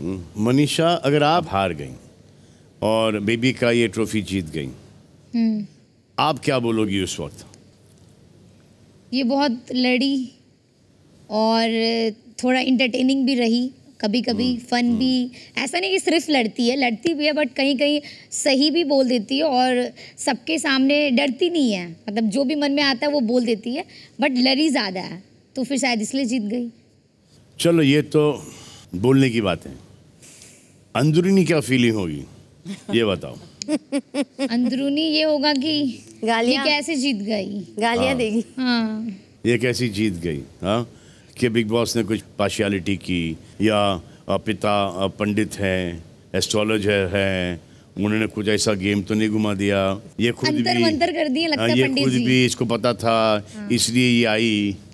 मनीषा अगर आप हार गई और बेबी का ये ट्रॉफी जीत गई हम्म। आप क्या बोलोगी उस वक्त ये बहुत लड़ी और थोड़ा इंटरटेनिंग भी रही कभी कभी फन भी ऐसा नहीं कि सिर्फ लड़ती है लड़ती भी है बट कहीं कहीं सही भी बोल देती है और सबके सामने डरती नहीं है मतलब जो भी मन में आता है वो बोल देती है बट लड़ी ज़्यादा है तो फिर शायद इसलिए जीत गई चलो ये तो बोलने की बात है अंदरूनी क्या फीलिंग होगी ये बताओ अंदरूनी ये होगा कि गालियाँ कैसे जीत गई गालियाँ हाँ। देगी हाँ ये कैसी जीत गई हाँ कि बिग बॉस ने कुछ पार्शियलिटी की या पिता पंडित है एस्ट्रोलॉजर है उन्होंने कुछ ऐसा गेम तो नहीं घुमा दिया ये खुद भी कर लगता हाँ, ये खुद भी इसको पता था हाँ। इसलिए ये आई